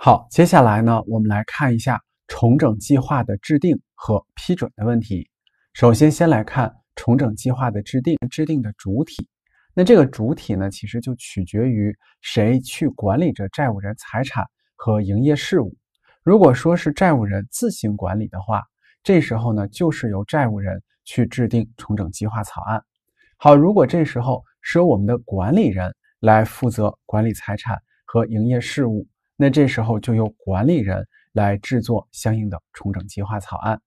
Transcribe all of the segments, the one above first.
好，接下来呢，我们来看一下重整计划的制定和批准的问题。首先，先来看重整计划的制定，制定的主体。那这个主体呢，其实就取决于谁去管理着债务人财产和营业事务。如果说是债务人自行管理的话，这时候呢，就是由债务人去制定重整计划草案。好，如果这时候是由我们的管理人来负责管理财产和营业事务。那这时候就由管理人来制作相应的重整计划草案。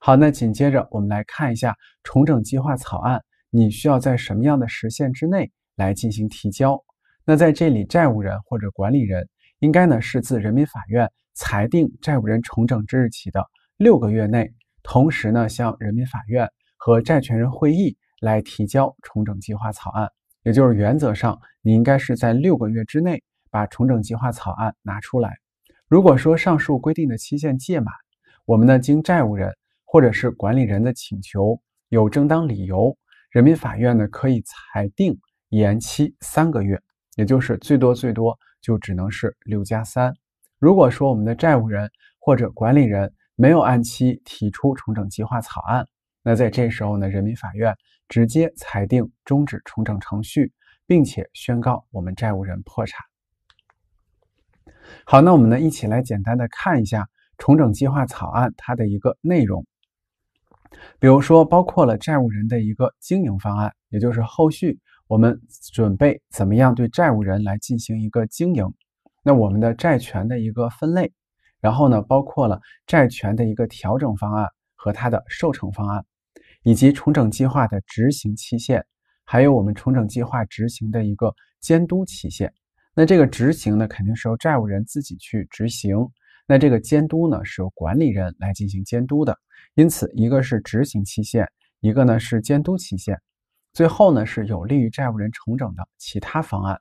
好，那紧接着我们来看一下重整计划草案，你需要在什么样的时限之内来进行提交？那在这里，债务人或者管理人应该呢是自人民法院裁定债务人重整之日起的六个月内，同时呢向人民法院和债权人会议来提交重整计划草案。也就是原则上，你应该是在六个月之内。把重整计划草案拿出来。如果说上述规定的期限届满，我们呢，经债务人或者是管理人的请求，有正当理由，人民法院呢可以裁定延期三个月，也就是最多最多就只能是六加三。如果说我们的债务人或者管理人没有按期提出重整计划草案，那在这时候呢，人民法院直接裁定终止重整程序，并且宣告我们债务人破产。好，那我们呢一起来简单的看一下重整计划草案它的一个内容，比如说包括了债务人的一个经营方案，也就是后续我们准备怎么样对债务人来进行一个经营。那我们的债权的一个分类，然后呢包括了债权的一个调整方案和它的受偿方案，以及重整计划的执行期限，还有我们重整计划执行的一个监督期限。那这个执行呢，肯定是由债务人自己去执行；那这个监督呢，是由管理人来进行监督的。因此，一个是执行期限，一个呢是监督期限。最后呢，是有利于债务人重整的其他方案。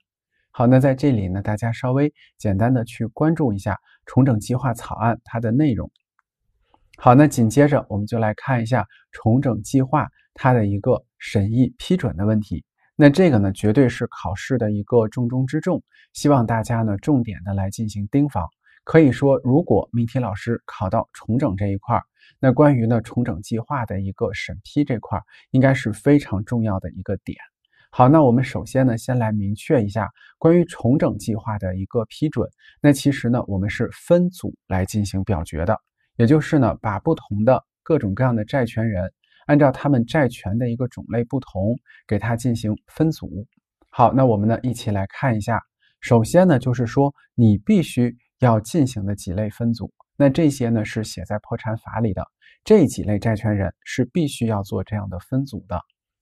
好，那在这里呢，大家稍微简单的去关注一下重整计划草案它的内容。好，那紧接着我们就来看一下重整计划它的一个审议批准的问题。那这个呢，绝对是考试的一个重中之重，希望大家呢重点的来进行盯防。可以说，如果命题老师考到重整这一块儿，那关于呢重整计划的一个审批这块儿，应该是非常重要的一个点。好，那我们首先呢，先来明确一下关于重整计划的一个批准。那其实呢，我们是分组来进行表决的，也就是呢，把不同的各种各样的债权人。按照他们债权的一个种类不同，给它进行分组。好，那我们呢一起来看一下。首先呢，就是说你必须要进行的几类分组。那这些呢是写在破产法里的，这几类债权人是必须要做这样的分组的。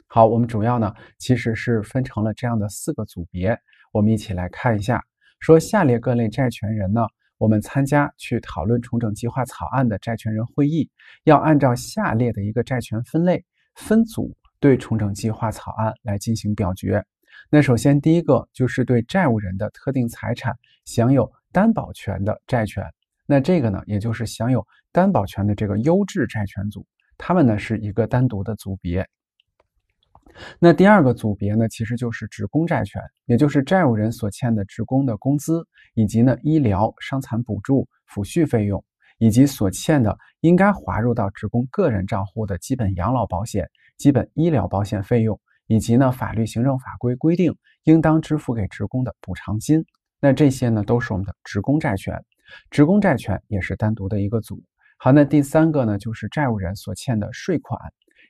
好，我们主要呢其实是分成了这样的四个组别，我们一起来看一下。说下列各类债权人呢。我们参加去讨论重整计划草案的债权人会议，要按照下列的一个债权分类分组对重整计划草案来进行表决。那首先第一个就是对债务人的特定财产享有担保权的债权，那这个呢，也就是享有担保权的这个优质债权组，他们呢是一个单独的组别。那第二个组别呢，其实就是职工债权，也就是债务人所欠的职工的工资，以及呢医疗、伤残补助、抚恤费用，以及所欠的应该划入到职工个人账户的基本养老保险、基本医疗保险费用，以及呢法律、行政法规规定应当支付给职工的补偿金。那这些呢都是我们的职工债权，职工债权也是单独的一个组。好，那第三个呢就是债务人所欠的税款。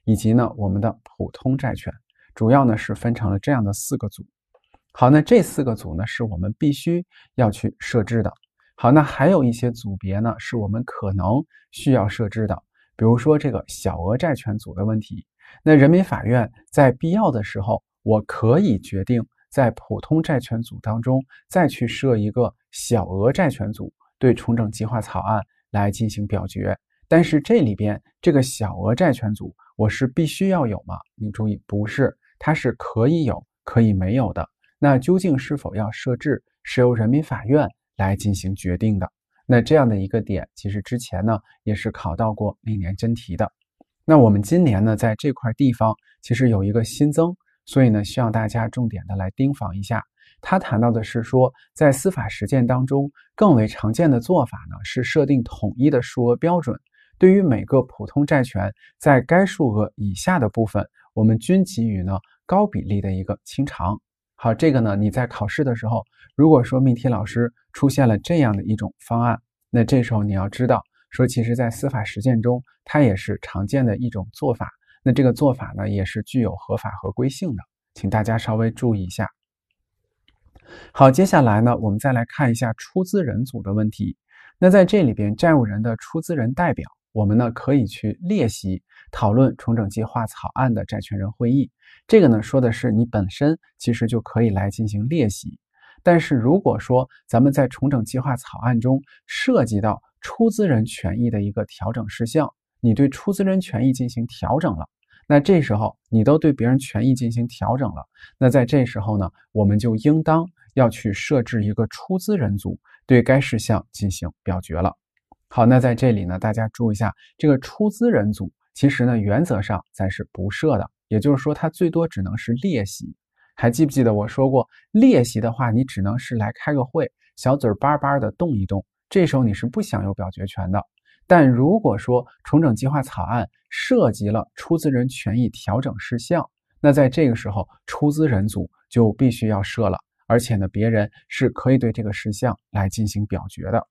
以及呢，我们的普通债权，主要呢是分成了这样的四个组。好，那这四个组呢，是我们必须要去设置的。好，那还有一些组别呢，是我们可能需要设置的，比如说这个小额债权组的问题。那人民法院在必要的时候，我可以决定在普通债权组当中再去设一个小额债权组，对重整计划草案来进行表决。但是这里边这个小额债权组。我是必须要有吗？你注意，不是，它是可以有，可以没有的。那究竟是否要设置，是由人民法院来进行决定的。那这样的一个点，其实之前呢也是考到过历年真题的。那我们今年呢，在这块地方其实有一个新增，所以呢，需要大家重点的来盯防一下。他谈到的是说，在司法实践当中，更为常见的做法呢是设定统一的数额标准。对于每个普通债权，在该数额以下的部分，我们均给予呢高比例的一个清偿。好，这个呢你在考试的时候，如果说命题老师出现了这样的一种方案，那这时候你要知道，说其实在司法实践中，它也是常见的一种做法。那这个做法呢，也是具有合法合规性的，请大家稍微注意一下。好，接下来呢，我们再来看一下出资人组的问题。那在这里边，债务人的出资人代表。我们呢可以去列席讨论重整计划草案的债权人会议，这个呢说的是你本身其实就可以来进行列席。但是如果说咱们在重整计划草案中涉及到出资人权益的一个调整事项，你对出资人权益进行调整了，那这时候你都对别人权益进行调整了，那在这时候呢，我们就应当要去设置一个出资人组，对该事项进行表决了。好，那在这里呢，大家注意一下，这个出资人组其实呢，原则上咱是不设的，也就是说，它最多只能是列席。还记不记得我说过，列席的话，你只能是来开个会，小嘴叭叭的动一动，这时候你是不享有表决权的。但如果说重整计划草案涉及了出资人权益调整事项，那在这个时候，出资人组就必须要设了，而且呢，别人是可以对这个事项来进行表决的。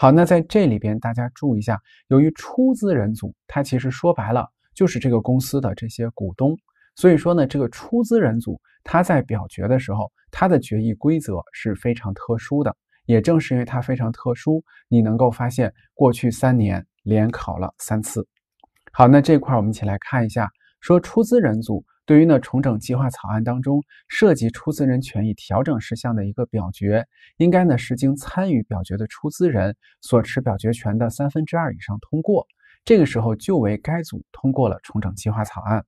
好，那在这里边大家注意一下，由于出资人组，它其实说白了就是这个公司的这些股东，所以说呢，这个出资人组他在表决的时候，他的决议规则是非常特殊的。也正是因为它非常特殊，你能够发现过去三年连考了三次。好，那这块我们一起来看一下，说出资人组。对于呢，重整计划草案当中涉及出资人权益调整事项的一个表决，应该呢是经参与表决的出资人所持表决权的三分之二以上通过，这个时候就为该组通过了重整计划草案。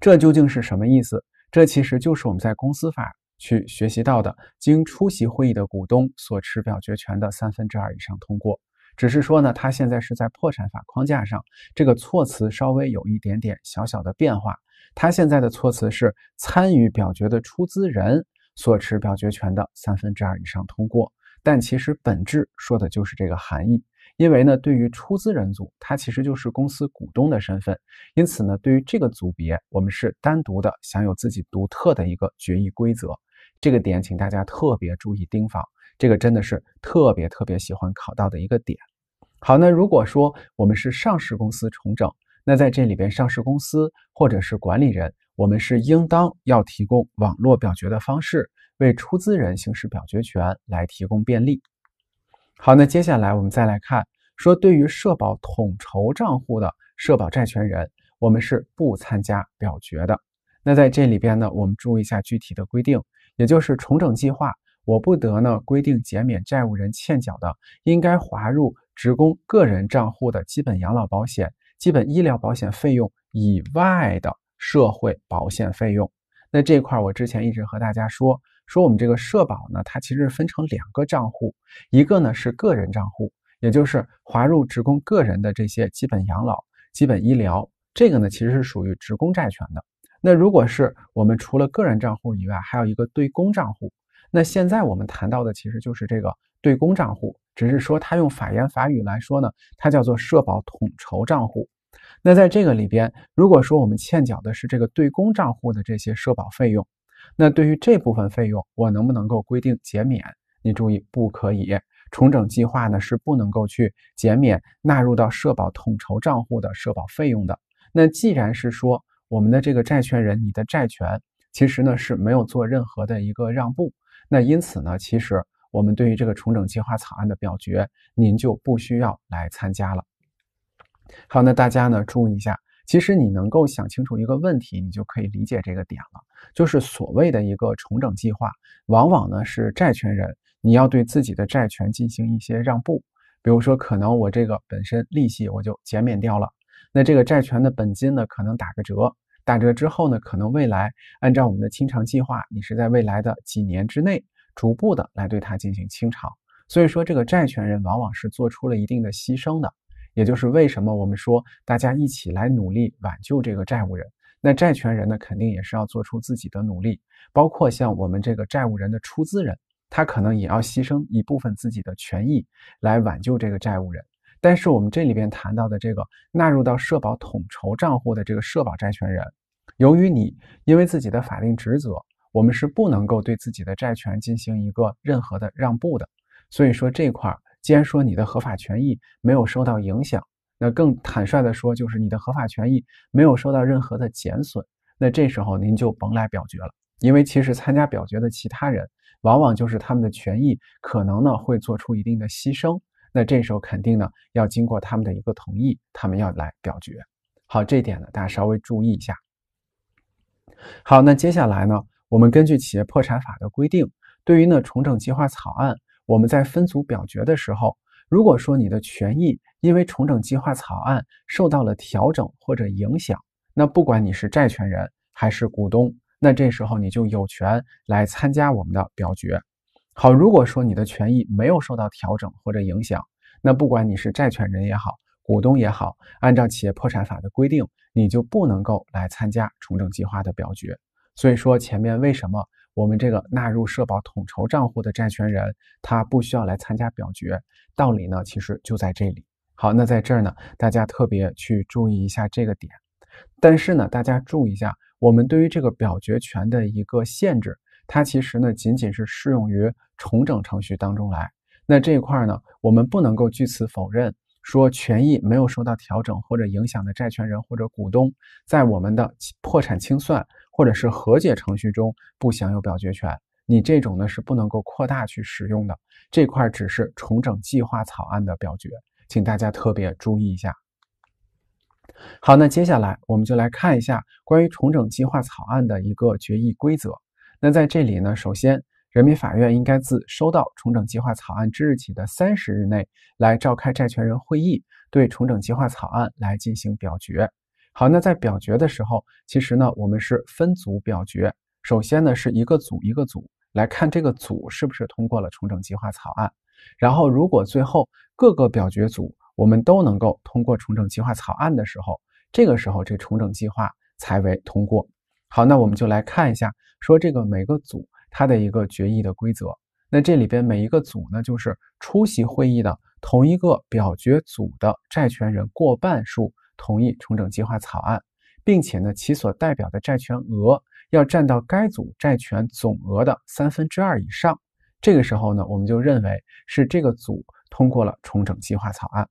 这究竟是什么意思？这其实就是我们在公司法去学习到的，经出席会议的股东所持表决权的三分之二以上通过。只是说呢，它现在是在破产法框架上，这个措辞稍微有一点点小小的变化。它现在的措辞是参与表决的出资人所持表决权的三分之二以上通过，但其实本质说的就是这个含义。因为呢，对于出资人组，它其实就是公司股东的身份，因此呢，对于这个组别，我们是单独的享有自己独特的一个决议规则。这个点，请大家特别注意盯防。这个真的是特别特别喜欢考到的一个点。好，那如果说我们是上市公司重整，那在这里边上市公司或者是管理人，我们是应当要提供网络表决的方式，为出资人行使表决权来提供便利。好，那接下来我们再来看，说对于社保统筹账户的社保债权人，我们是不参加表决的。那在这里边呢，我们注意一下具体的规定，也就是重整计划。我不得呢规定减免债务人欠缴的，应该划入职工个人账户的基本养老保险、基本医疗保险费用以外的社会保险费用。那这块儿我之前一直和大家说，说我们这个社保呢，它其实分成两个账户，一个呢是个人账户，也就是划入职工个人的这些基本养老、基本医疗，这个呢其实是属于职工债权的。那如果是我们除了个人账户以外，还有一个对公账户。那现在我们谈到的其实就是这个对公账户，只是说它用法言法语来说呢，它叫做社保统筹账户。那在这个里边，如果说我们欠缴的是这个对公账户的这些社保费用，那对于这部分费用，我能不能够规定减免？你注意，不可以。重整计划呢是不能够去减免纳入到社保统筹账户的社保费用的。那既然是说我们的这个债权人，你的债权其实呢是没有做任何的一个让步。那因此呢，其实我们对于这个重整计划草案的表决，您就不需要来参加了。好，那大家呢注意一下，其实你能够想清楚一个问题，你就可以理解这个点了，就是所谓的一个重整计划，往往呢是债权人你要对自己的债权进行一些让步，比如说可能我这个本身利息我就减免掉了，那这个债权的本金呢可能打个折。打折之后呢，可能未来按照我们的清偿计划，你是在未来的几年之内逐步的来对它进行清偿。所以说，这个债权人往往是做出了一定的牺牲的，也就是为什么我们说大家一起来努力挽救这个债务人，那债权人呢，肯定也是要做出自己的努力，包括像我们这个债务人的出资人，他可能也要牺牲一部分自己的权益来挽救这个债务人。但是我们这里边谈到的这个纳入到社保统筹账户的这个社保债权人，由于你因为自己的法定职责，我们是不能够对自己的债权进行一个任何的让步的。所以说这块儿，既然说你的合法权益没有受到影响，那更坦率的说，就是你的合法权益没有受到任何的减损。那这时候您就甭来表决了，因为其实参加表决的其他人，往往就是他们的权益可能呢会做出一定的牺牲。那这时候肯定呢，要经过他们的一个同意，他们要来表决。好，这点呢，大家稍微注意一下。好，那接下来呢，我们根据企业破产法的规定，对于呢重整计划草案，我们在分组表决的时候，如果说你的权益因为重整计划草案受到了调整或者影响，那不管你是债权人还是股东，那这时候你就有权来参加我们的表决。好，如果说你的权益没有受到调整或者影响，那不管你是债权人也好，股东也好，按照企业破产法的规定，你就不能够来参加重整计划的表决。所以说，前面为什么我们这个纳入社保统筹账户的债权人他不需要来参加表决，道理呢其实就在这里。好，那在这儿呢，大家特别去注意一下这个点。但是呢，大家注意一下，我们对于这个表决权的一个限制。它其实呢，仅仅是适用于重整程序当中来。那这一块呢，我们不能够据此否认说权益没有受到调整或者影响的债权人或者股东，在我们的破产清算或者是和解程序中不享有表决权。你这种呢是不能够扩大去使用的。这块只是重整计划草案的表决，请大家特别注意一下。好，那接下来我们就来看一下关于重整计划草案的一个决议规则。那在这里呢，首先，人民法院应该自收到重整计划草案之日起的三十日内，来召开债权人会议，对重整计划草案来进行表决。好，那在表决的时候，其实呢，我们是分组表决。首先呢，是一个组一个组来看这个组是不是通过了重整计划草案。然后，如果最后各个表决组我们都能够通过重整计划草案的时候，这个时候这重整计划才为通过。好，那我们就来看一下。说这个每个组它的一个决议的规则，那这里边每一个组呢，就是出席会议的同一个表决组的债权人过半数同意重整计划草案，并且呢其所代表的债权额要占到该组债权总额的三分之二以上，这个时候呢，我们就认为是这个组通过了重整计划草案。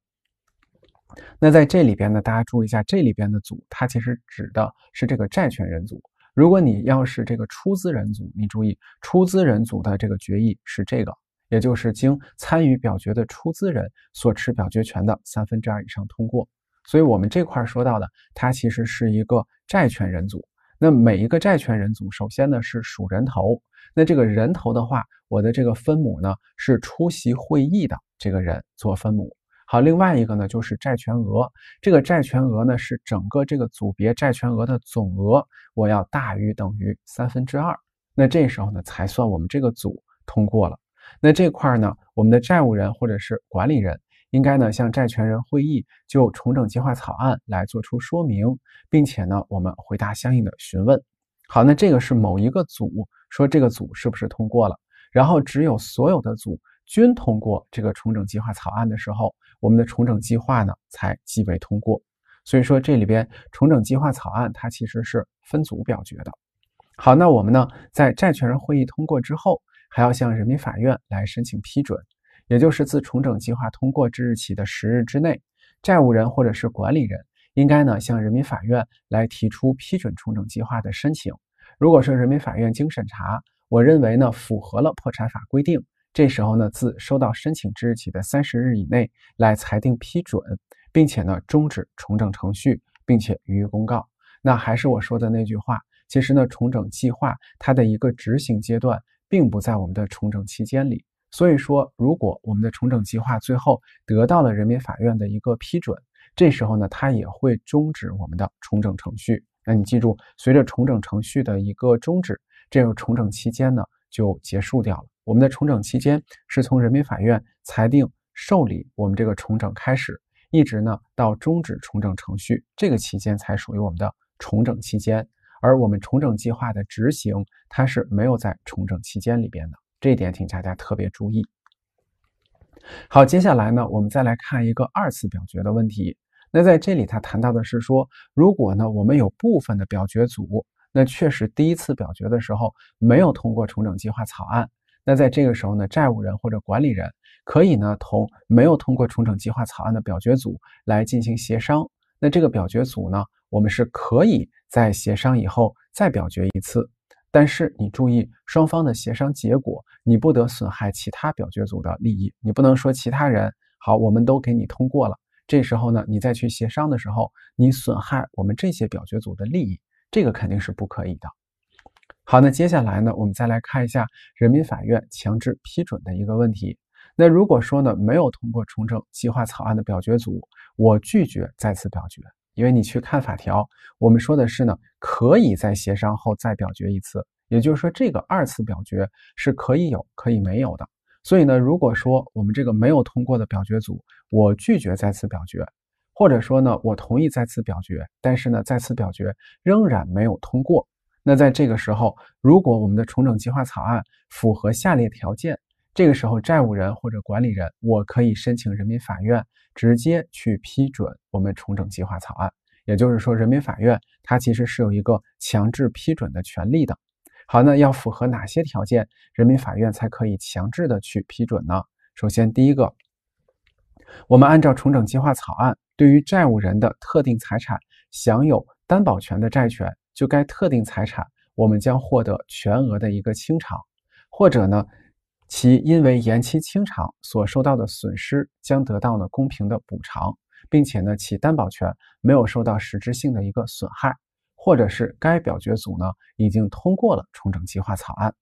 那在这里边呢，大家注意一下，这里边的组它其实指的是这个债权人组。如果你要是这个出资人组，你注意，出资人组的这个决议是这个，也就是经参与表决的出资人所持表决权的三分之二以上通过。所以，我们这块说到的，它其实是一个债权人组。那每一个债权人组，首先呢是数人头。那这个人头的话，我的这个分母呢是出席会议的这个人做分母。好，另外一个呢，就是债权额。这个债权额呢，是整个这个组别债权额的总额，我要大于等于三分之二。那这时候呢，才算我们这个组通过了。那这块儿呢，我们的债务人或者是管理人，应该呢向债权人会议就重整计划草案来做出说明，并且呢，我们回答相应的询问。好，那这个是某一个组说这个组是不是通过了？然后只有所有的组。均通过这个重整计划草案的时候，我们的重整计划呢才即为通过。所以说，这里边重整计划草案它其实是分组表决的。好，那我们呢在债权人会议通过之后，还要向人民法院来申请批准，也就是自重整计划通过之日起的十日之内，债务人或者是管理人应该呢向人民法院来提出批准重整计划的申请。如果说人民法院经审查，我认为呢符合了破产法规定。这时候呢，自收到申请之日起的三十日以内来裁定批准，并且呢终止重整程序，并且予以公告。那还是我说的那句话，其实呢，重整计划它的一个执行阶段并不在我们的重整期间里。所以说，如果我们的重整计划最后得到了人民法院的一个批准，这时候呢，它也会终止我们的重整程序。那你记住，随着重整程序的一个终止，这个重整期间呢就结束掉了。我们的重整期间是从人民法院裁定受理我们这个重整开始，一直呢到终止重整程序这个期间才属于我们的重整期间，而我们重整计划的执行它是没有在重整期间里边的，这一点请大家特别注意。好，接下来呢我们再来看一个二次表决的问题。那在这里他谈到的是说，如果呢我们有部分的表决组，那确实第一次表决的时候没有通过重整计划草案。那在这个时候呢，债务人或者管理人可以呢同没有通过重整计划草案的表决组来进行协商。那这个表决组呢，我们是可以在协商以后再表决一次。但是你注意，双方的协商结果你不得损害其他表决组的利益。你不能说其他人好，我们都给你通过了。这时候呢，你再去协商的时候，你损害我们这些表决组的利益，这个肯定是不可以的。好，那接下来呢，我们再来看一下人民法院强制批准的一个问题。那如果说呢，没有通过重整计划草案的表决组，我拒绝再次表决。因为你去看法条，我们说的是呢，可以在协商后再表决一次，也就是说，这个二次表决是可以有，可以没有的。所以呢，如果说我们这个没有通过的表决组，我拒绝再次表决，或者说呢，我同意再次表决，但是呢，再次表决仍然没有通过。那在这个时候，如果我们的重整计划草案符合下列条件，这个时候债务人或者管理人，我可以申请人民法院直接去批准我们重整计划草案。也就是说，人民法院它其实是有一个强制批准的权利的。好，那要符合哪些条件，人民法院才可以强制的去批准呢？首先，第一个，我们按照重整计划草案，对于债务人的特定财产享有担保权的债权。就该特定财产，我们将获得全额的一个清偿，或者呢，其因为延期清偿所受到的损失将得到呢公平的补偿，并且呢，其担保权没有受到实质性的一个损害，或者是该表决组呢已经通过了重整计划草案。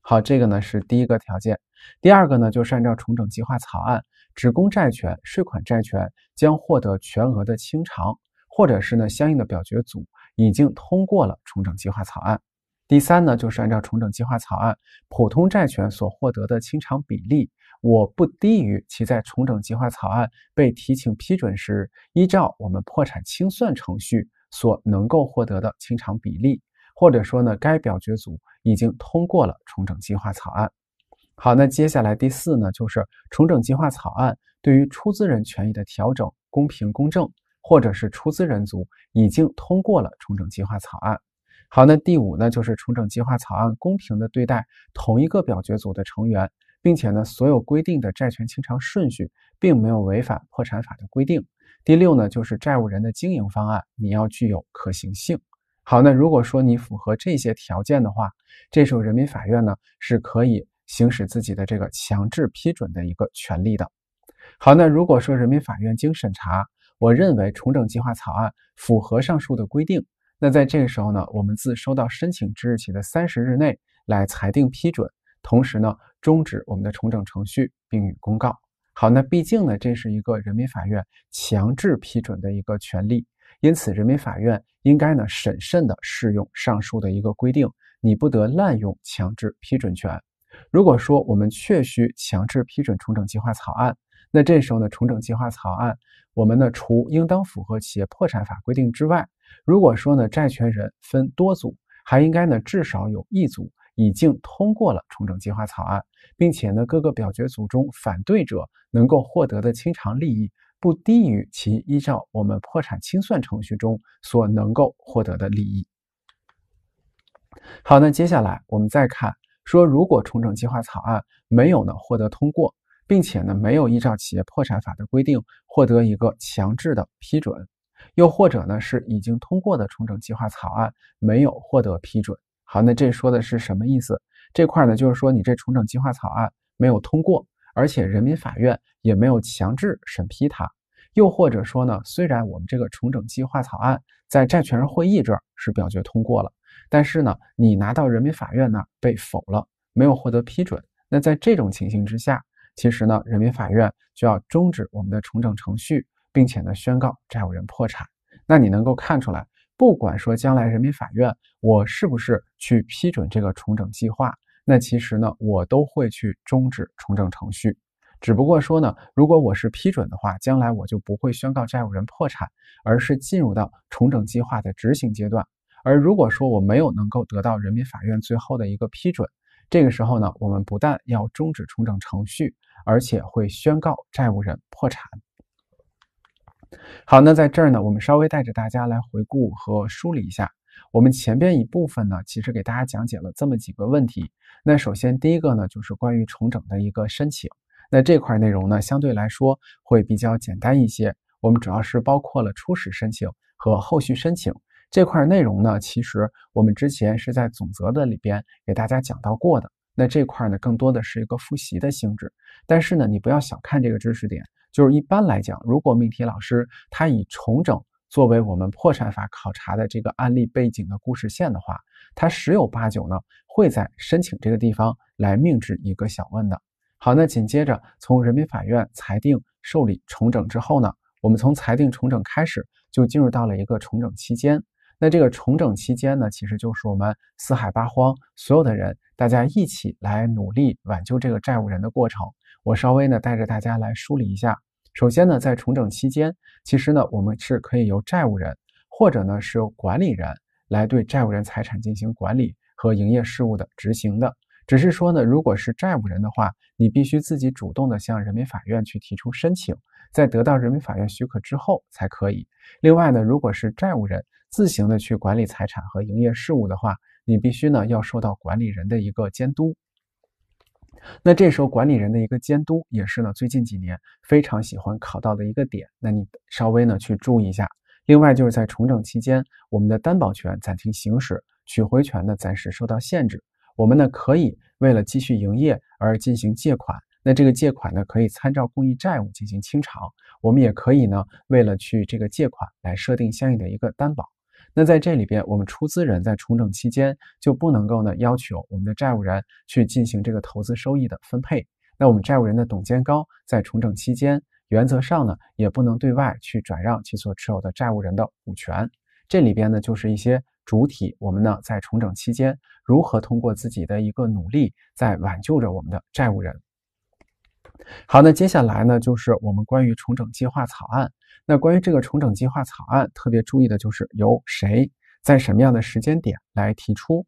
好，这个呢是第一个条件。第二个呢，就是按照重整计划草案，职工债权、税款债权将获得全额的清偿，或者是呢，相应的表决组。已经通过了重整计划草案。第三呢，就是按照重整计划草案，普通债权所获得的清偿比例，我不低于其在重整计划草案被提请批准时，依照我们破产清算程序所能够获得的清偿比例，或者说呢，该表决组已经通过了重整计划草案。好，那接下来第四呢，就是重整计划草案对于出资人权益的调整公平公正。或者是出资人组已经通过了重整计划草案。好，那第五呢，就是重整计划草案公平的对待同一个表决组的成员，并且呢，所有规定的债权清偿顺序并没有违反破产法的规定。第六呢，就是债务人的经营方案你要具有可行性。好，那如果说你符合这些条件的话，这时候人民法院呢是可以行使自己的这个强制批准的一个权利的。好，那如果说人民法院经审查，我认为重整计划草案符合上述的规定，那在这个时候呢，我们自收到申请之日起的三十日内来裁定批准，同时呢，终止我们的重整程序，并予公告。好，那毕竟呢，这是一个人民法院强制批准的一个权利，因此人民法院应该呢审慎的适用上述的一个规定，你不得滥用强制批准权。如果说我们确需强制批准重整计划草案。那这时候呢，重整计划草案，我们呢除应当符合企业破产法规定之外，如果说呢债权人分多组，还应该呢至少有一组已经通过了重整计划草案，并且呢各个表决组中反对者能够获得的清偿利益不低于其依照我们破产清算程序中所能够获得的利益。好，那接下来我们再看说，如果重整计划草案没有呢获得通过。并且呢，没有依照企业破产法的规定获得一个强制的批准，又或者呢是已经通过的重整计划草案没有获得批准。好，那这说的是什么意思？这块呢，就是说你这重整计划草案没有通过，而且人民法院也没有强制审批它。又或者说呢，虽然我们这个重整计划草案在债权人会议这儿是表决通过了，但是呢，你拿到人民法院儿被否了，没有获得批准。那在这种情形之下。其实呢，人民法院就要终止我们的重整程序，并且呢，宣告债务人破产。那你能够看出来，不管说将来人民法院我是不是去批准这个重整计划，那其实呢，我都会去终止重整程序。只不过说呢，如果我是批准的话，将来我就不会宣告债务人破产，而是进入到重整计划的执行阶段。而如果说我没有能够得到人民法院最后的一个批准，这个时候呢，我们不但要终止重整程序，而且会宣告债务人破产。好，那在这儿呢，我们稍微带着大家来回顾和梳理一下我们前边一部分呢，其实给大家讲解了这么几个问题。那首先第一个呢，就是关于重整的一个申请。那这块内容呢，相对来说会比较简单一些。我们主要是包括了初始申请和后续申请。这块内容呢，其实我们之前是在总则的里边给大家讲到过的。那这块呢，更多的是一个复习的性质。但是呢，你不要小看这个知识点，就是一般来讲，如果命题老师他以重整作为我们破产法考察的这个案例背景的故事线的话，他十有八九呢会在申请这个地方来命制一个小问的。好，那紧接着从人民法院裁定受理重整之后呢，我们从裁定重整开始就进入到了一个重整期间。那这个重整期间呢，其实就是我们四海八荒所有的人，大家一起来努力挽救这个债务人的过程。我稍微呢带着大家来梳理一下。首先呢，在重整期间，其实呢我们是可以由债务人或者呢是由管理人来对债务人财产进行管理和营业事务的执行的。只是说呢，如果是债务人的话，你必须自己主动的向人民法院去提出申请，在得到人民法院许可之后才可以。另外呢，如果是债务人，自行的去管理财产和营业事务的话，你必须呢要受到管理人的一个监督。那这时候管理人的一个监督也是呢最近几年非常喜欢考到的一个点，那你稍微呢去注意一下。另外就是在重整期间，我们的担保权暂停行使，取回权呢暂时受到限制。我们呢可以为了继续营业而进行借款，那这个借款呢可以参照公益债务进行清偿。我们也可以呢为了去这个借款来设定相应的一个担保。那在这里边，我们出资人在重整期间就不能够呢要求我们的债务人去进行这个投资收益的分配。那我们债务人的董监高在重整期间，原则上呢也不能对外去转让其所持有的债务人的股权。这里边呢就是一些主体，我们呢在重整期间如何通过自己的一个努力，在挽救着我们的债务人。好，那接下来呢，就是我们关于重整计划草案。那关于这个重整计划草案，特别注意的就是由谁在什么样的时间点来提出。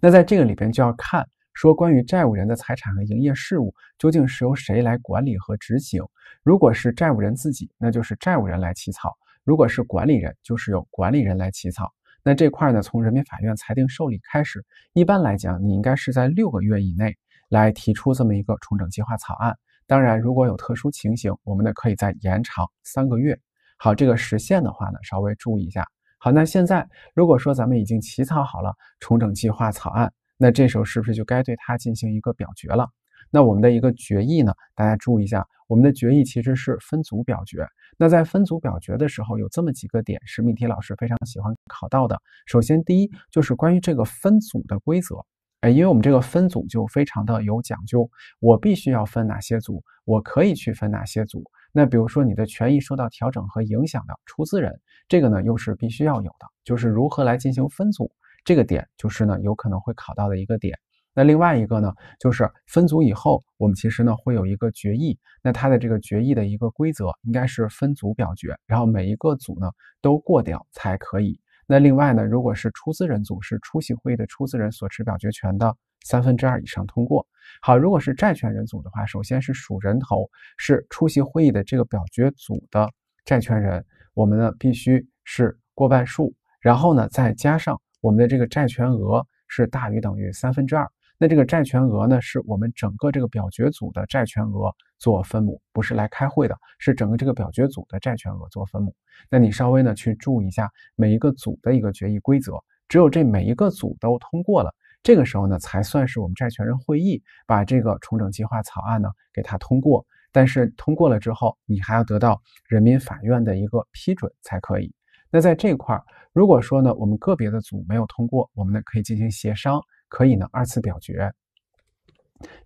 那在这个里边就要看，说关于债务人的财产和营业事务究竟是由谁来管理和执行。如果是债务人自己，那就是债务人来起草；如果是管理人，就是由管理人来起草。那这块呢，从人民法院裁定受理开始，一般来讲，你应该是在六个月以内。来提出这么一个重整计划草案，当然如果有特殊情形，我们呢可以再延长三个月。好，这个时限的话呢，稍微注意一下。好，那现在如果说咱们已经起草好了重整计划草案，那这时候是不是就该对它进行一个表决了？那我们的一个决议呢，大家注意一下，我们的决议其实是分组表决。那在分组表决的时候，有这么几个点是命题老师非常喜欢考到的。首先，第一就是关于这个分组的规则。哎，因为我们这个分组就非常的有讲究，我必须要分哪些组，我可以去分哪些组。那比如说你的权益受到调整和影响的出资人，这个呢又是必须要有的。就是如何来进行分组，这个点就是呢有可能会考到的一个点。那另外一个呢，就是分组以后，我们其实呢会有一个决议，那它的这个决议的一个规则应该是分组表决，然后每一个组呢都过掉才可以。那另外呢，如果是出资人组，是出席会议的出资人所持表决权的三分之二以上通过。好，如果是债权人组的话，首先是数人头，是出席会议的这个表决组的债权人，我们呢必须是过半数，然后呢再加上我们的这个债权额是大于等于三分之二。那这个债权额呢，是我们整个这个表决组的债权额做分母，不是来开会的，是整个这个表决组的债权额做分母。那你稍微呢去注意一下每一个组的一个决议规则，只有这每一个组都通过了，这个时候呢才算是我们债权人会议把这个重整计划草案呢给他通过。但是通过了之后，你还要得到人民法院的一个批准才可以。那在这块儿，如果说呢我们个别的组没有通过，我们呢可以进行协商。可以呢，二次表决。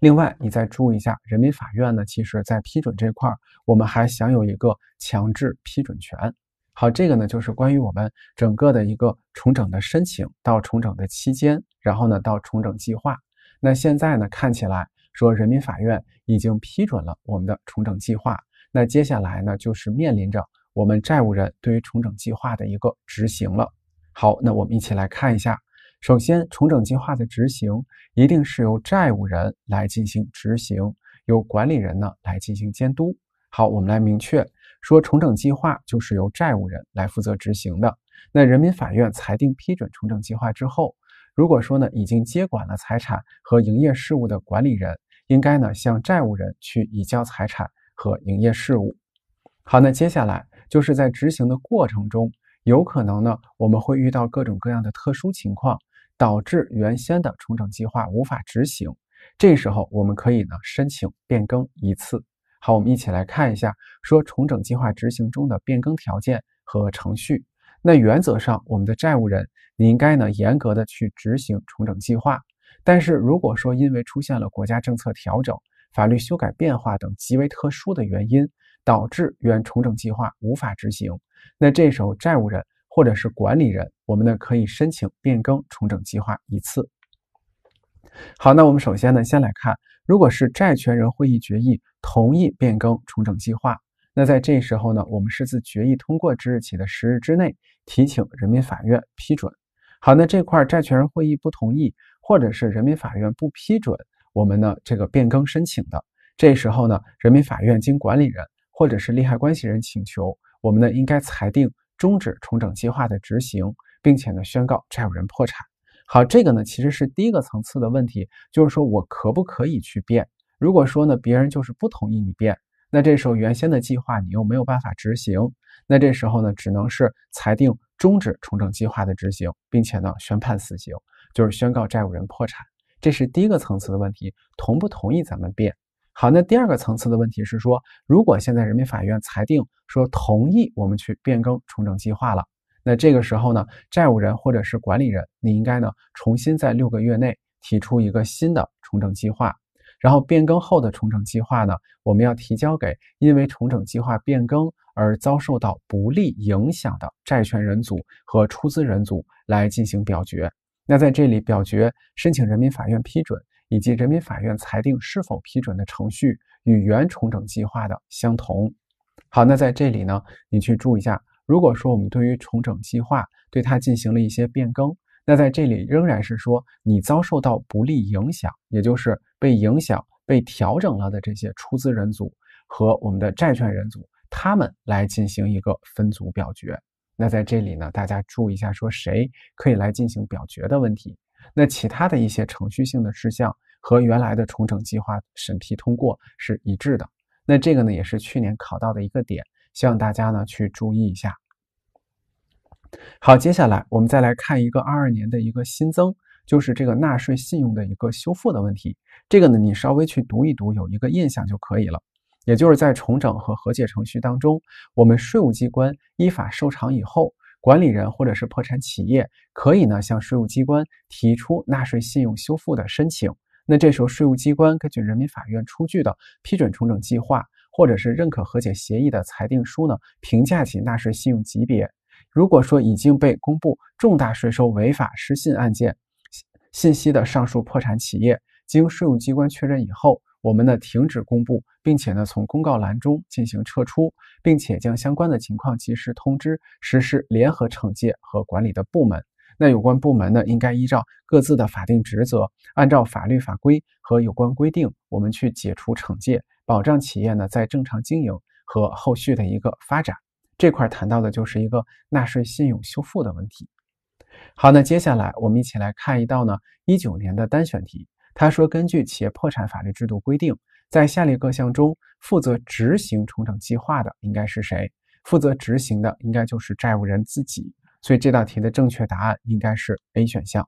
另外，你再注意一下，人民法院呢，其实在批准这块，我们还享有一个强制批准权。好，这个呢，就是关于我们整个的一个重整的申请到重整的期间，然后呢，到重整计划。那现在呢，看起来说，人民法院已经批准了我们的重整计划。那接下来呢，就是面临着我们债务人对于重整计划的一个执行了。好，那我们一起来看一下。首先，重整计划的执行一定是由债务人来进行执行，由管理人呢来进行监督。好，我们来明确说，重整计划就是由债务人来负责执行的。那人民法院裁定批准重整计划之后，如果说呢已经接管了财产和营业事务的管理人，应该呢向债务人去移交财产和营业事务。好，那接下来就是在执行的过程中，有可能呢我们会遇到各种各样的特殊情况。导致原先的重整计划无法执行，这时候我们可以呢申请变更一次。好，我们一起来看一下，说重整计划执行中的变更条件和程序。那原则上，我们的债务人你应该呢严格的去执行重整计划。但是如果说因为出现了国家政策调整、法律修改变化等极为特殊的原因，导致原重整计划无法执行，那这时候债务人。或者是管理人，我们呢可以申请变更重整计划一次。好，那我们首先呢先来看，如果是债权人会议决议同意变更重整计划，那在这时候呢，我们是自决议通过之日起的十日之内提请人民法院批准。好，那这块债权人会议不同意，或者是人民法院不批准我们呢这个变更申请的，这时候呢，人民法院经管理人或者是利害关系人请求，我们呢应该裁定。终止重整计划的执行，并且呢，宣告债务人破产。好，这个呢，其实是第一个层次的问题，就是说我可不可以去变？如果说呢，别人就是不同意你变，那这时候原先的计划你又没有办法执行，那这时候呢，只能是裁定终止重整计划的执行，并且呢，宣判死刑，就是宣告债务人破产。这是第一个层次的问题，同不同意咱们变？好，那第二个层次的问题是说，如果现在人民法院裁定说同意我们去变更重整计划了，那这个时候呢，债务人或者是管理人，你应该呢重新在六个月内提出一个新的重整计划，然后变更后的重整计划呢，我们要提交给因为重整计划变更而遭受到不利影响的债权人组和出资人组来进行表决。那在这里表决申请人民法院批准。以及人民法院裁定是否批准的程序与原重整计划的相同。好，那在这里呢，你去注意一下，如果说我们对于重整计划对它进行了一些变更，那在这里仍然是说你遭受到不利影响，也就是被影响、被调整了的这些出资人组和我们的债权人组，他们来进行一个分组表决。那在这里呢，大家注意一下，说谁可以来进行表决的问题。那其他的一些程序性的事项和原来的重整计划审批通过是一致的。那这个呢，也是去年考到的一个点，希望大家呢去注意一下。好，接下来我们再来看一个二二年的一个新增，就是这个纳税信用的一个修复的问题。这个呢，你稍微去读一读，有一个印象就可以了。也就是在重整和和解程序当中，我们税务机关依法受偿以后。管理人或者是破产企业可以呢向税务机关提出纳税信用修复的申请。那这时候税务机关根据人民法院出具的批准重整计划或者是认可和解协议的裁定书呢，评价其纳税信用级别。如果说已经被公布重大税收违法失信案件信息的上述破产企业，经税务机关确认以后。我们呢停止公布，并且呢从公告栏中进行撤出，并且将相关的情况及时通知实施联合惩戒和管理的部门。那有关部门呢应该依照各自的法定职责，按照法律法规和有关规定，我们去解除惩戒，保障企业呢在正常经营和后续的一个发展。这块谈到的就是一个纳税信用修复的问题。好，那接下来我们一起来看一道呢一九年的单选题。他说：“根据企业破产法律制度规定，在下列各项中，负责执行重整计划的应该是谁？负责执行的应该就是债务人自己。所以这道题的正确答案应该是 A 选项。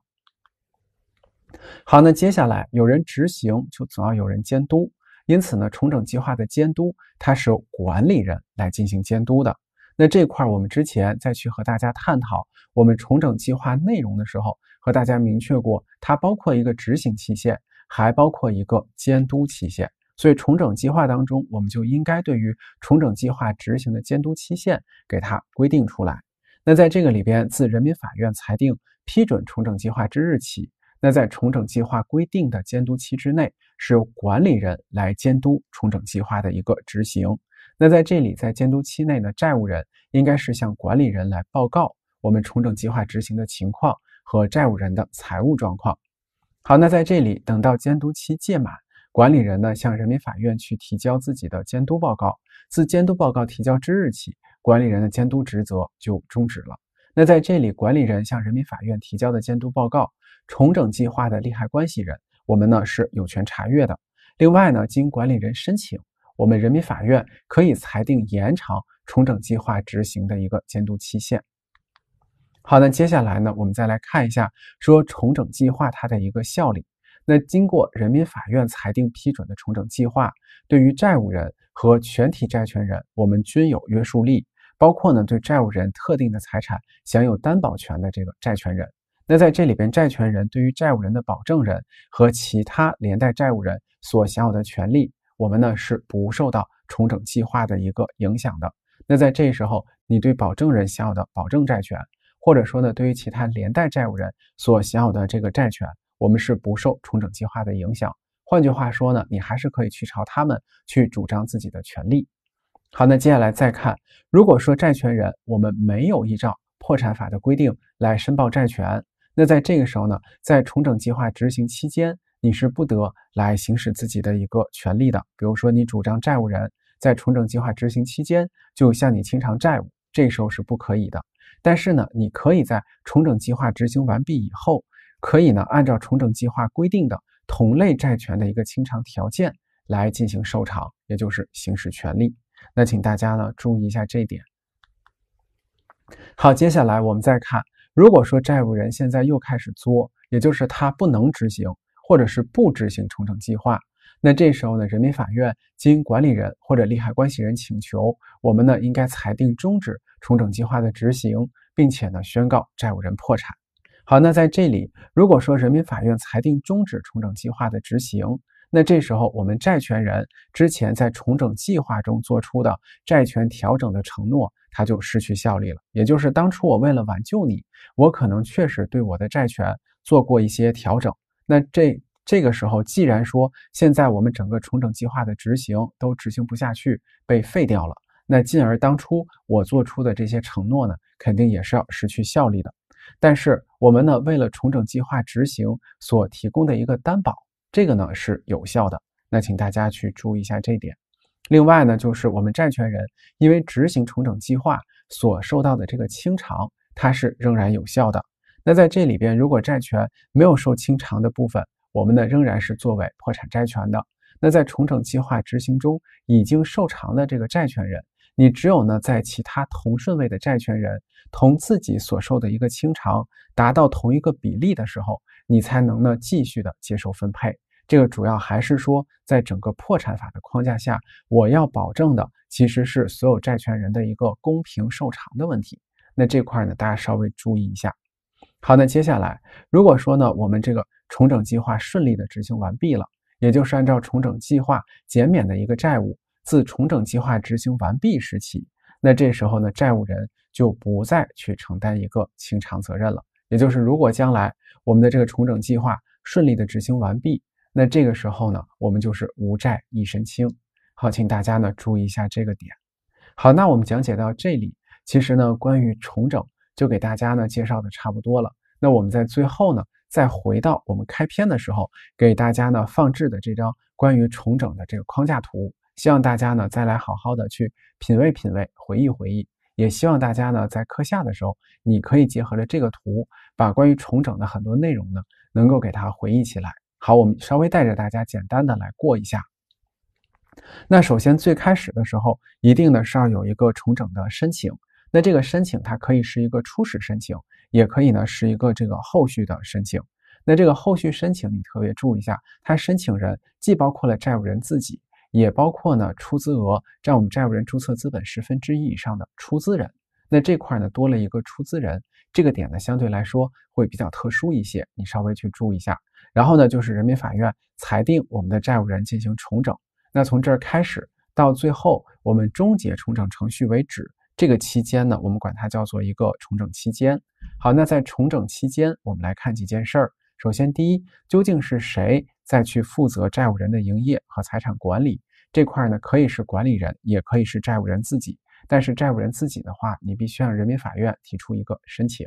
好，那接下来有人执行，就总要有人监督。因此呢，重整计划的监督，它是由管理人来进行监督的。那这块我们之前再去和大家探讨我们重整计划内容的时候。”和大家明确过，它包括一个执行期限，还包括一个监督期限。所以，重整计划当中，我们就应该对于重整计划执行的监督期限给它规定出来。那在这个里边，自人民法院裁定批准重整计划之日起，那在重整计划规定的监督期之内，是由管理人来监督重整计划的一个执行。那在这里，在监督期内呢，债务人应该是向管理人来报告我们重整计划执行的情况。和债务人的财务状况。好，那在这里等到监督期届满，管理人呢向人民法院去提交自己的监督报告。自监督报告提交之日起，管理人的监督职责就终止了。那在这里，管理人向人民法院提交的监督报告，重整计划的利害关系人，我们呢是有权查阅的。另外呢，经管理人申请，我们人民法院可以裁定延长重整计划执行的一个监督期限。好，那接下来呢，我们再来看一下，说重整计划它的一个效力。那经过人民法院裁定批准的重整计划，对于债务人和全体债权人，我们均有约束力。包括呢，对债务人特定的财产享有担保权的这个债权人。那在这里边，债权人对于债务人的保证人和其他连带债务人所享有的权利，我们呢是不受到重整计划的一个影响的。那在这时候，你对保证人享有的保证债权。或者说呢，对于其他连带债务人所享有的这个债权，我们是不受重整计划的影响。换句话说呢，你还是可以去朝他们去主张自己的权利。好，那接下来再看，如果说债权人我们没有依照破产法的规定来申报债权，那在这个时候呢，在重整计划执行期间，你是不得来行使自己的一个权利的。比如说，你主张债务人在重整计划执行期间就向你清偿债务，这时候是不可以的。但是呢，你可以在重整计划执行完毕以后，可以呢按照重整计划规定的同类债权的一个清偿条件来进行受偿，也就是行使权利。那请大家呢注意一下这一点。好，接下来我们再看，如果说债务人现在又开始作，也就是他不能执行或者是不执行重整计划。那这时候呢，人民法院经管理人或者利害关系人请求，我们呢应该裁定终止重整计划的执行，并且呢宣告债务人破产。好，那在这里，如果说人民法院裁定终止重整计划的执行，那这时候我们债权人之前在重整计划中做出的债权调整的承诺，它就失去效力了。也就是当初我为了挽救你，我可能确实对我的债权做过一些调整，那这。这个时候，既然说现在我们整个重整计划的执行都执行不下去，被废掉了，那进而当初我做出的这些承诺呢，肯定也是要失去效力的。但是我们呢，为了重整计划执行所提供的一个担保，这个呢是有效的。那请大家去注意一下这点。另外呢，就是我们债权人因为执行重整计划所受到的这个清偿，它是仍然有效的。那在这里边，如果债权没有受清偿的部分，我们呢仍然是作为破产债权的。那在重整计划执行中已经受偿的这个债权人，你只有呢在其他同顺位的债权人同自己所受的一个清偿达到同一个比例的时候，你才能呢继续的接受分配。这个主要还是说，在整个破产法的框架下，我要保证的其实是所有债权人的一个公平受偿的问题。那这块儿呢，大家稍微注意一下。好，那接下来如果说呢，我们这个。重整计划顺利的执行完毕了，也就是按照重整计划减免的一个债务，自重整计划执行完毕时起，那这时候呢，债务人就不再去承担一个清偿责任了。也就是如果将来我们的这个重整计划顺利的执行完毕，那这个时候呢，我们就是无债一身轻。好，请大家呢注意一下这个点。好，那我们讲解到这里，其实呢，关于重整就给大家呢介绍的差不多了。那我们在最后呢。再回到我们开篇的时候，给大家呢放置的这张关于重整的这个框架图，希望大家呢再来好好的去品味品味、回忆回忆。也希望大家呢在课下的时候，你可以结合着这个图，把关于重整的很多内容呢能够给它回忆起来。好，我们稍微带着大家简单的来过一下。那首先最开始的时候，一定呢是要有一个重整的申请。那这个申请它可以是一个初始申请。也可以呢，是一个这个后续的申请。那这个后续申请你特别注意一下，它申请人既包括了债务人自己，也包括呢出资额占我们债务人注册资本十分之一以上的出资人。那这块呢多了一个出资人，这个点呢相对来说会比较特殊一些，你稍微去注意一下。然后呢就是人民法院裁定我们的债务人进行重整，那从这儿开始到最后我们终结重整程序为止，这个期间呢我们管它叫做一个重整期间。好，那在重整期间，我们来看几件事儿。首先，第一，究竟是谁在去负责债务人的营业和财产管理这块呢？可以是管理人，也可以是债务人自己。但是债务人自己的话，你必须向人民法院提出一个申请。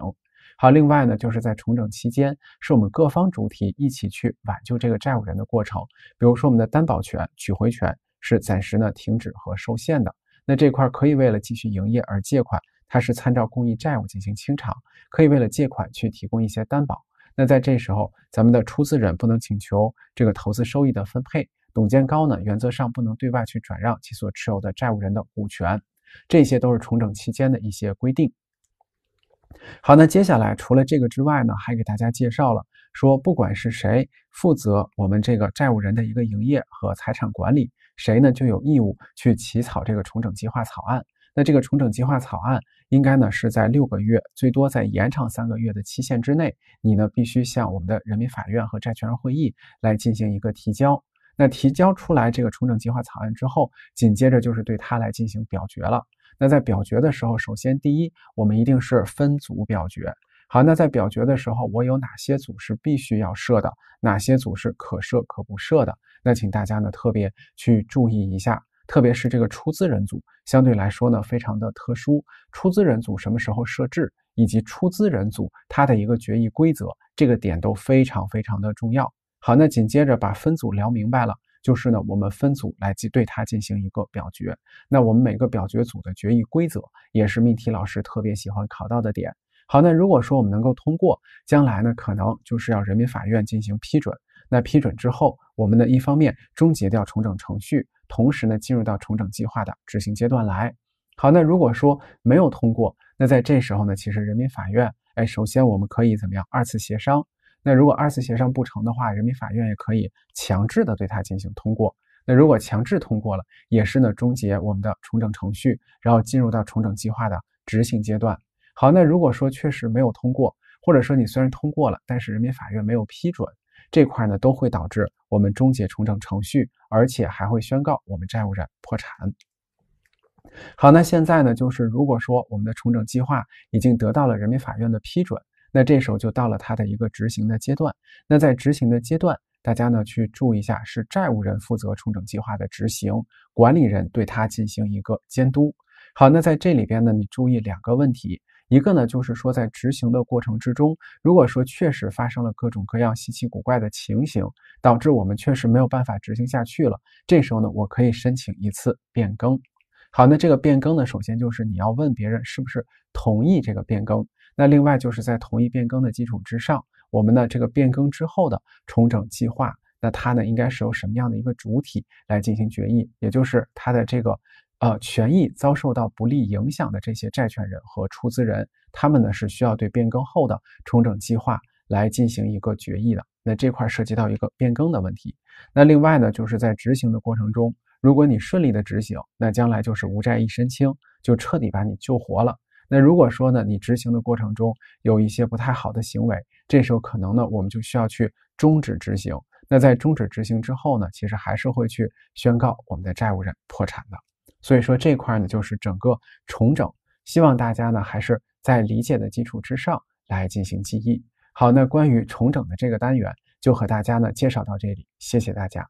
好，另外呢，就是在重整期间，是我们各方主体一起去挽救这个债务人的过程。比如说，我们的担保权、取回权是暂时呢停止和受限的。那这块可以为了继续营业而借款。它是参照公益债务进行清偿，可以为了借款去提供一些担保。那在这时候，咱们的出资人不能请求这个投资收益的分配。董建高呢，原则上不能对外去转让其所持有的债务人的股权。这些都是重整期间的一些规定。好，那接下来除了这个之外呢，还给大家介绍了说，不管是谁负责我们这个债务人的一个营业和财产管理，谁呢就有义务去起草这个重整计划草案。那这个重整计划草案，应该呢是在六个月，最多在延长三个月的期限之内，你呢必须向我们的人民法院和债权人会议来进行一个提交。那提交出来这个重整计划草案之后，紧接着就是对它来进行表决了。那在表决的时候，首先第一，我们一定是分组表决。好，那在表决的时候，我有哪些组是必须要设的，哪些组是可设可不设的？那请大家呢特别去注意一下。特别是这个出资人组相对来说呢，非常的特殊。出资人组什么时候设置，以及出资人组它的一个决议规则，这个点都非常非常的重要。好，那紧接着把分组聊明白了，就是呢，我们分组来进对它进行一个表决。那我们每个表决组的决议规则，也是命题老师特别喜欢考到的点。好，那如果说我们能够通过，将来呢，可能就是要人民法院进行批准。那批准之后，我们呢一方面终结掉重整程序。同时呢，进入到重整计划的执行阶段来。好，那如果说没有通过，那在这时候呢，其实人民法院，哎，首先我们可以怎么样？二次协商。那如果二次协商不成的话，人民法院也可以强制的对它进行通过。那如果强制通过了，也是呢，终结我们的重整程序，然后进入到重整计划的执行阶段。好，那如果说确实没有通过，或者说你虽然通过了，但是人民法院没有批准。这块呢都会导致我们终结重整程序，而且还会宣告我们债务人破产。好，那现在呢就是如果说我们的重整计划已经得到了人民法院的批准，那这时候就到了它的一个执行的阶段。那在执行的阶段，大家呢去注意一下，是债务人负责重整计划的执行，管理人对他进行一个监督。好，那在这里边呢，你注意两个问题。一个呢，就是说在执行的过程之中，如果说确实发生了各种各样稀奇古怪的情形，导致我们确实没有办法执行下去了，这时候呢，我可以申请一次变更。好，那这个变更呢，首先就是你要问别人是不是同意这个变更。那另外就是在同意变更的基础之上，我们的这个变更之后的重整计划，那它呢应该是由什么样的一个主体来进行决议，也就是它的这个。呃，权益遭受到不利影响的这些债权人和出资人，他们呢是需要对变更后的重整计划来进行一个决议的。那这块涉及到一个变更的问题。那另外呢，就是在执行的过程中，如果你顺利的执行，那将来就是无债一身轻，就彻底把你救活了。那如果说呢，你执行的过程中有一些不太好的行为，这时候可能呢，我们就需要去终止执行。那在终止执行之后呢，其实还是会去宣告我们的债务人破产的。所以说这块呢，就是整个重整，希望大家呢还是在理解的基础之上来进行记忆。好，那关于重整的这个单元就和大家呢介绍到这里，谢谢大家。